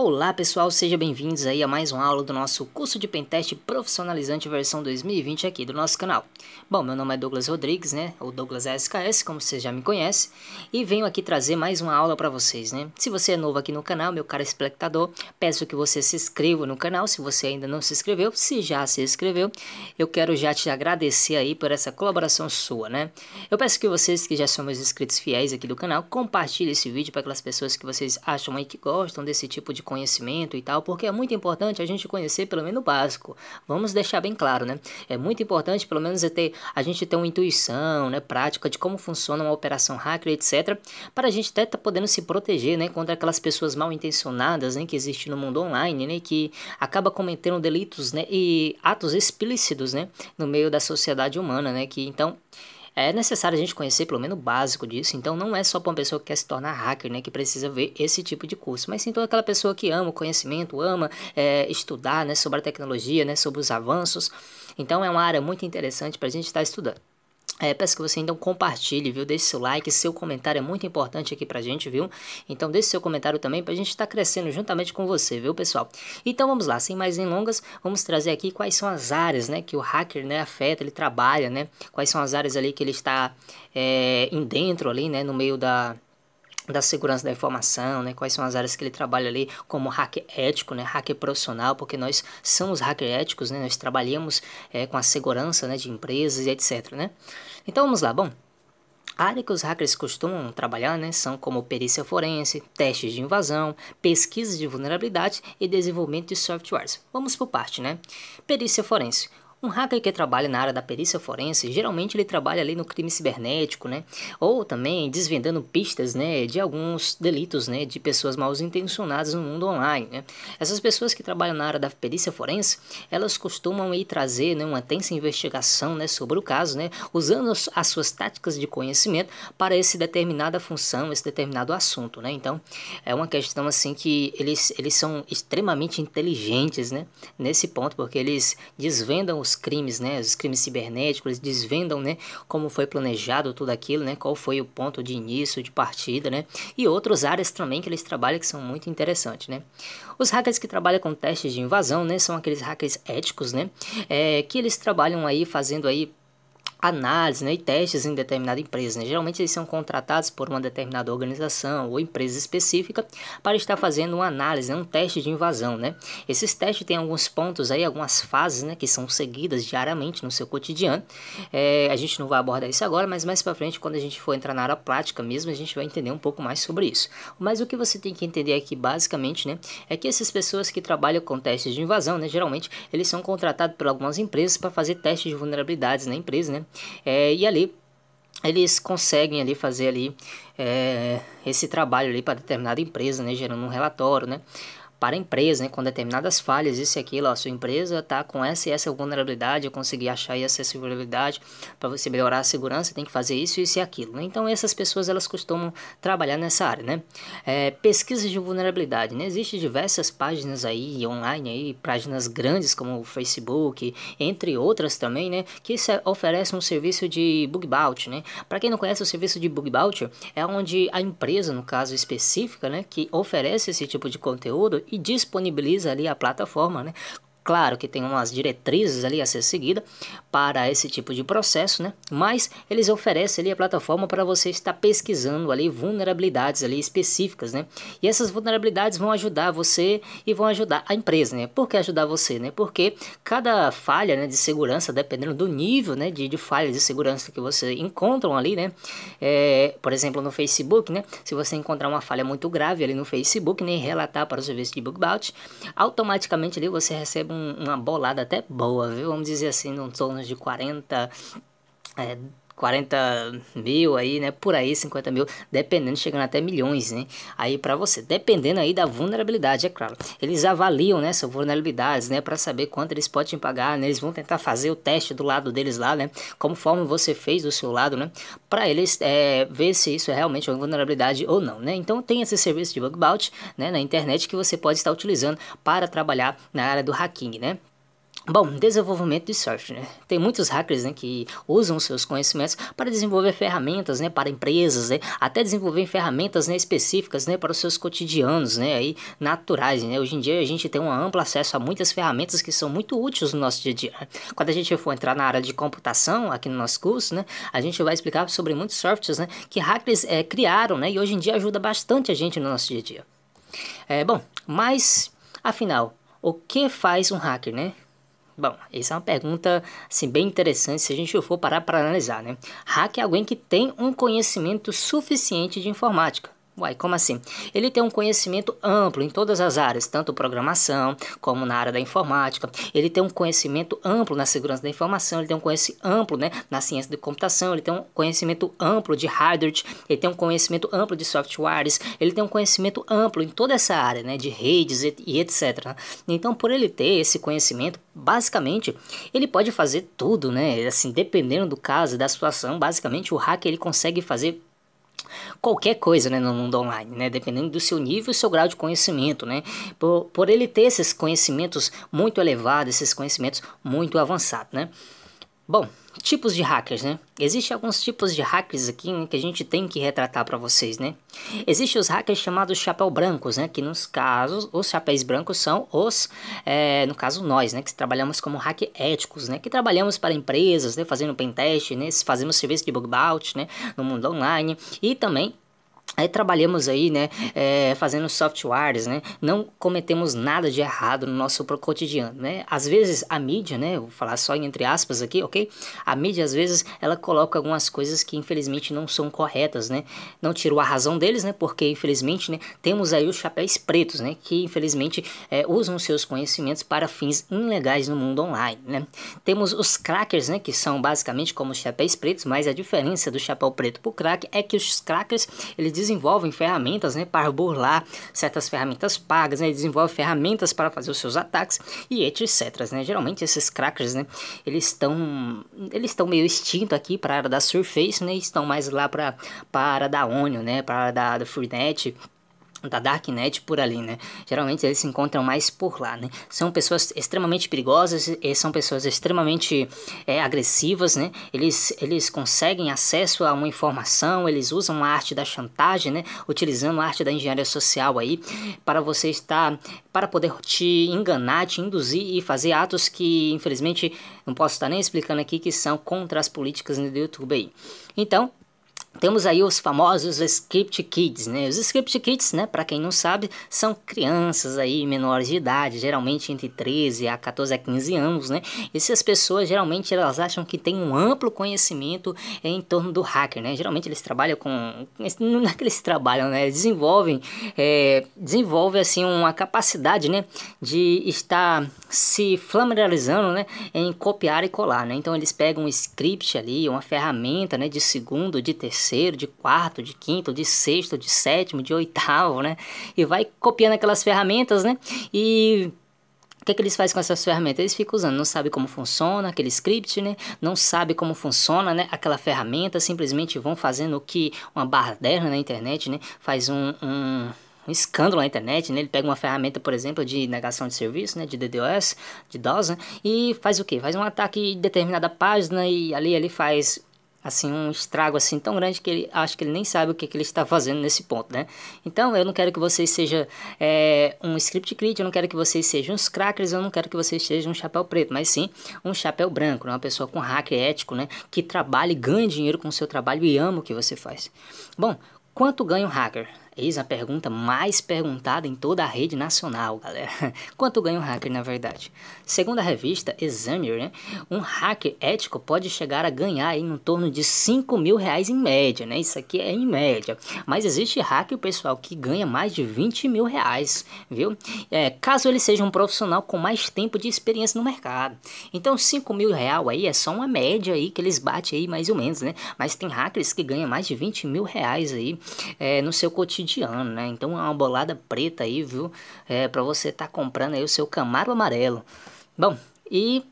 Olá pessoal, sejam bem-vindos aí a mais uma aula do nosso curso de Pentest Profissionalizante versão 2020 aqui do nosso canal. Bom, meu nome é Douglas Rodrigues, né, ou Douglas SKS, como vocês já me conhecem, e venho aqui trazer mais uma aula para vocês, né. Se você é novo aqui no canal, meu caro espectador, peço que você se inscreva no canal, se você ainda não se inscreveu, se já se inscreveu, eu quero já te agradecer aí por essa colaboração sua, né. Eu peço que vocês que já são meus inscritos fiéis aqui do canal, compartilhem esse vídeo para aquelas pessoas que vocês acham aí que gostam desse tipo de conhecimento e tal, porque é muito importante a gente conhecer pelo menos o básico. Vamos deixar bem claro, né? É muito importante pelo menos é ter, a gente ter uma intuição, né, prática de como funciona uma operação hacker, etc, para a gente até tá podendo se proteger, né, contra aquelas pessoas mal intencionadas, né, que existem no mundo online, né, que acaba cometendo delitos, né, e atos explícitos, né, no meio da sociedade humana, né, que então é necessário a gente conhecer pelo menos o básico disso, então não é só para uma pessoa que quer se tornar hacker, né, que precisa ver esse tipo de curso, mas sim toda aquela pessoa que ama o conhecimento, ama é, estudar, né, sobre a tecnologia, né, sobre os avanços, então é uma área muito interessante para a gente estar tá estudando. É, peço que você então compartilhe, viu? Deixe seu like, seu comentário é muito importante aqui pra gente, viu? Então deixe seu comentário também pra gente estar tá crescendo juntamente com você, viu, pessoal? Então vamos lá, sem mais delongas, vamos trazer aqui quais são as áreas, né, que o hacker, né, afeta, ele trabalha, né? Quais são as áreas ali que ele está é, em dentro ali, né, no meio da da segurança da informação, né? Quais são as áreas que ele trabalha ali como hacker ético, né? Hacker profissional, porque nós somos hackers éticos, né? Nós trabalhamos é, com a segurança, né? De empresas e etc, né? Então vamos lá, bom. A área que os hackers costumam trabalhar né, são como perícia forense, testes de invasão, pesquisa de vulnerabilidade e desenvolvimento de softwares. Vamos por parte, né? Perícia forense. Um hacker que trabalha na área da perícia forense, geralmente ele trabalha ali no crime cibernético, né? Ou também desvendando pistas, né, de alguns delitos, né, de pessoas mal intencionadas no mundo online, né? Essas pessoas que trabalham na área da perícia forense, elas costumam ir trazer, né, uma tensa investigação, né, sobre o caso, né, usando as suas táticas de conhecimento para esse determinada função, esse determinado assunto, né? Então, é uma questão assim que eles eles são extremamente inteligentes, né, nesse ponto, porque eles desvendam os crimes, né, os crimes cibernéticos, eles desvendam, né, como foi planejado tudo aquilo, né, qual foi o ponto de início, de partida, né, e outras áreas também que eles trabalham que são muito interessantes, né. Os hackers que trabalham com testes de invasão, né, são aqueles hackers éticos, né, é, que eles trabalham aí fazendo aí análise né, e testes em determinada empresa. Né? Geralmente eles são contratados por uma determinada organização ou empresa específica para estar fazendo uma análise, né, um teste de invasão. Né? Esses testes têm alguns pontos aí, algumas fases né, que são seguidas diariamente no seu cotidiano. É, a gente não vai abordar isso agora, mas mais para frente, quando a gente for entrar na área prática mesmo, a gente vai entender um pouco mais sobre isso. Mas o que você tem que entender aqui basicamente né, é que essas pessoas que trabalham com testes de invasão, né, geralmente eles são contratados por algumas empresas para fazer testes de vulnerabilidades na empresa, né? É, e ali eles conseguem ali fazer ali é, esse trabalho ali para determinada empresa, né, gerando um relatório, né? para a empresa, né, com determinadas falhas, isso e aquilo, ó, a sua empresa está com essa e essa vulnerabilidade, eu consegui achar essa vulnerabilidade, para você melhorar a segurança, tem que fazer isso, isso e aquilo. Né? Então, essas pessoas, elas costumam trabalhar nessa área, né? É, pesquisas de vulnerabilidade, né? Existem diversas páginas aí, online aí, páginas grandes como o Facebook, entre outras também, né, que oferecem um serviço de bug bounty, né? Para quem não conhece, o serviço de bug bounty é onde a empresa, no caso específica, né, que oferece esse tipo de conteúdo, e disponibiliza ali a plataforma né, Claro que tem umas diretrizes ali a ser seguida para esse tipo de processo, né? Mas eles oferecem ali a plataforma para você estar pesquisando ali vulnerabilidades ali específicas, né? E essas vulnerabilidades vão ajudar você e vão ajudar a empresa, né? Por que ajudar você, né? Porque cada falha né, de segurança, dependendo do nível né, de, de falhas de segurança que você encontram ali, né? É, por exemplo, no Facebook, né? Se você encontrar uma falha muito grave ali no Facebook, nem né, relatar para o serviço de bug bounty, automaticamente ali você recebe um uma bolada até boa, viu? Vamos dizer assim, num torno de 40, é, eh, 40 mil aí, né? Por aí, 50 mil, dependendo, chegando até milhões, né? Aí para você, dependendo aí da vulnerabilidade, é claro. Eles avaliam, né? Suas vulnerabilidades, né? Para saber quanto eles podem pagar, né? Eles vão tentar fazer o teste do lado deles lá, né? Conforme você fez do seu lado, né? Para eles é, ver se isso é realmente uma vulnerabilidade ou não, né? Então tem esse serviço de bug bounty, né? Na internet que você pode estar utilizando para trabalhar na área do hacking, né? Bom, desenvolvimento de software. Né? Tem muitos hackers né, que usam seus conhecimentos para desenvolver ferramentas né, para empresas, né, até desenvolver ferramentas né, específicas né, para os seus cotidianos né, aí, naturais. Né? Hoje em dia a gente tem um amplo acesso a muitas ferramentas que são muito úteis no nosso dia a dia. Quando a gente for entrar na área de computação, aqui no nosso curso, né, a gente vai explicar sobre muitos softwares né, que hackers é, criaram né, e hoje em dia ajuda bastante a gente no nosso dia a dia. É, bom, mas afinal, o que faz um hacker? Né? Bom, essa é uma pergunta assim, bem interessante se a gente for parar para analisar. Né? Hack é alguém que tem um conhecimento suficiente de informática Uai, como assim? Ele tem um conhecimento amplo em todas as áreas, tanto programação como na área da informática. Ele tem um conhecimento amplo na segurança da informação, ele tem um conhecimento amplo né, na ciência de computação, ele tem um conhecimento amplo de hardware, ele tem um conhecimento amplo de softwares, ele tem um conhecimento amplo em toda essa área, né, de redes e etc. Né. Então, por ele ter esse conhecimento, basicamente, ele pode fazer tudo, né? Assim, dependendo do caso, da situação, basicamente o hacker ele consegue fazer qualquer coisa né, no mundo online, né, dependendo do seu nível e seu grau de conhecimento. Né, por, por ele ter esses conhecimentos muito elevados, esses conhecimentos muito avançados. Né. Bom, tipos de hackers, né? Existem alguns tipos de hackers aqui né, que a gente tem que retratar para vocês, né? Existem os hackers chamados chapéu brancos, né? Que nos casos, os chapéus brancos são os, é, no caso nós, né? Que trabalhamos como hack éticos, né? Que trabalhamos para empresas, né? Fazendo pentest, né? Fazemos serviço de bug bounty, né? No mundo online e também Aí trabalhamos aí, né, é, fazendo softwares, né, não cometemos nada de errado no nosso cotidiano, né. Às vezes a mídia, né, vou falar só entre aspas aqui, ok? A mídia às vezes ela coloca algumas coisas que infelizmente não são corretas, né. Não tirou a razão deles, né, porque infelizmente, né, temos aí os chapéus pretos, né, que infelizmente é, usam seus conhecimentos para fins ilegais no mundo online, né. Temos os crackers, né, que são basicamente como os chapéus pretos, mas a diferença do chapéu preto pro crack é que os crackers, eles desenvolvem ferramentas né, para burlar certas ferramentas pagas, né, desenvolvem ferramentas para fazer os seus ataques e etc. Né. Geralmente esses crackers né, eles estão eles estão meio extintos aqui para a área da Surface, né, estão mais lá para a área da Onion, né, para a área da, da Freenet da Darknet por ali, né? Geralmente eles se encontram mais por lá, né? São pessoas extremamente perigosas, e são pessoas extremamente é, agressivas, né? Eles, eles conseguem acesso a uma informação, eles usam a arte da chantagem, né? Utilizando a arte da engenharia social aí para você estar, para poder te enganar, te induzir e fazer atos que, infelizmente, não posso estar nem explicando aqui que são contra as políticas né, do YouTube aí. Então, temos aí os famosos Script Kids, né? Os Script Kids, né, para quem não sabe, são crianças aí menores de idade, geralmente entre 13 a 14 a 15 anos, né? Essas pessoas geralmente elas acham que têm um amplo conhecimento em torno do hacker, né? Geralmente eles trabalham com não é que eles trabalham, né? Eles desenvolvem é, desenvolve assim uma capacidade, né, de estar se familiarizando, né, em copiar e colar, né? Então eles pegam um script ali, uma ferramenta, né, de segundo, de terceiro terceiro, de quarto, de quinto, de sexto, de sétimo, de oitavo, né? E vai copiando aquelas ferramentas, né? E o que, é que eles fazem com essas ferramentas? Eles ficam usando, não sabe como funciona aquele script, né? Não sabe como funciona, né? Aquela ferramenta, simplesmente vão fazendo o que uma barderna na internet, né? Faz um, um, um escândalo na internet, né? Ele pega uma ferramenta, por exemplo, de negação de serviço, né? De DDoS, de DOS, né? E faz o quê? Faz um ataque em determinada página e ali ele faz assim um estrago assim tão grande que ele acho que ele nem sabe o que, que ele está fazendo nesse ponto, né? Então eu não quero que vocês sejam é, um script crit, eu não quero que vocês sejam uns crackers, eu não quero que vocês sejam um chapéu preto, mas sim um chapéu branco, né? uma pessoa com hack ético, né? Que trabalha e ganha dinheiro com o seu trabalho e ama o que você faz. Bom, quanto ganha um hacker? Eis a pergunta mais perguntada em toda a rede nacional, galera. Quanto ganha um hacker, na verdade? Segundo a revista Examiner, né, um hacker ético pode chegar a ganhar em torno de 5 mil reais em média, né? Isso aqui é em média. Mas existe hacker, pessoal, que ganha mais de 20 mil reais, viu? É, caso ele seja um profissional com mais tempo de experiência no mercado. Então, 5 mil real aí é só uma média aí que eles batem aí, mais ou menos, né? Mas tem hackers que ganham mais de 20 mil reais aí é, no seu cotidiano ano, né? Então é uma bolada preta aí, viu? É, para você estar tá comprando aí o seu Camaro amarelo. Bom, e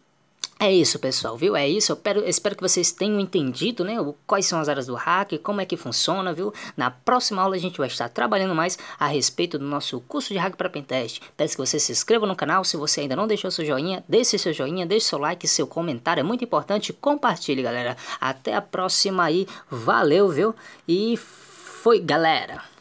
é isso, pessoal, viu? É isso. Eu espero, espero que vocês tenham entendido, né? quais são as áreas do hack, como é que funciona, viu? Na próxima aula a gente vai estar trabalhando mais a respeito do nosso curso de hack para pentest. Peço que você se inscreva no canal. Se você ainda não deixou seu joinha, deixe seu joinha, deixe seu like, seu comentário é muito importante. Compartilhe, galera. Até a próxima aí. Valeu, viu? E foi, galera.